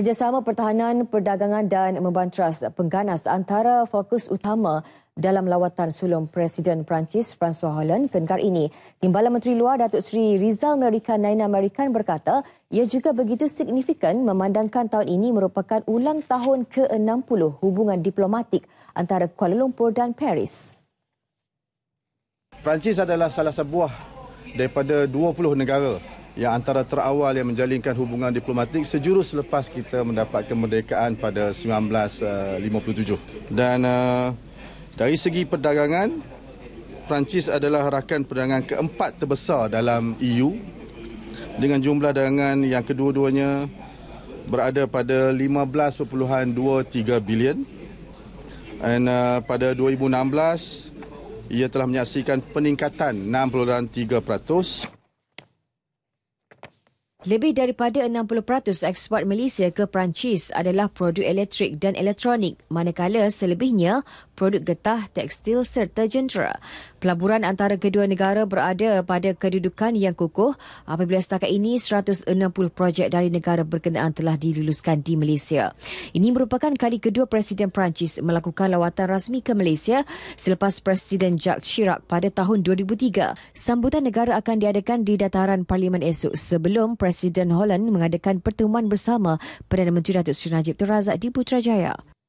Kerjasama pertahanan, perdagangan dan membantras pengganas antara fokus utama dalam lawatan sulung Presiden Perancis François Hollande ke negara ini. Timbalan Menteri Luar Datuk Seri Rizal Amerika Naina Amerikan berkata ia juga begitu signifikan memandangkan tahun ini merupakan ulang tahun ke-60 hubungan diplomatik antara Kuala Lumpur dan Paris. Perancis adalah salah sebuah daripada 20 negara yang antara terawal yang menjalinkan hubungan diplomatik sejurus selepas kita mendapat kemerdekaan pada 1957. Eh, Dan uh, dari segi perdagangan, Perancis adalah rakan perdagangan keempat terbesar dalam EU dengan jumlah dagangan yang kedua-duanya berada pada 15.23 bilion. Dan uh, eh, pada 2016, ia telah menyaksikan peningkatan 63%. Lebih daripada 60% ekspor Malaysia ke Perancis adalah produk elektrik dan elektronik, manakala selebihnya produk getah, tekstil serta jentera. Pelaburan antara kedua negara berada pada kedudukan yang kukuh apabila setakat ini 160 projek dari negara berkenaan telah diluluskan di Malaysia. Ini merupakan kali kedua Presiden Perancis melakukan lawatan rasmi ke Malaysia selepas Presiden Jacques Chirac pada tahun 2003. Sambutan negara akan diadakan di dataran Parlimen esok sebelum Presiden Presiden Holland mengadakan pertemuan bersama Perdana Menteri Datuk Seri Najib Terazak di Putrajaya.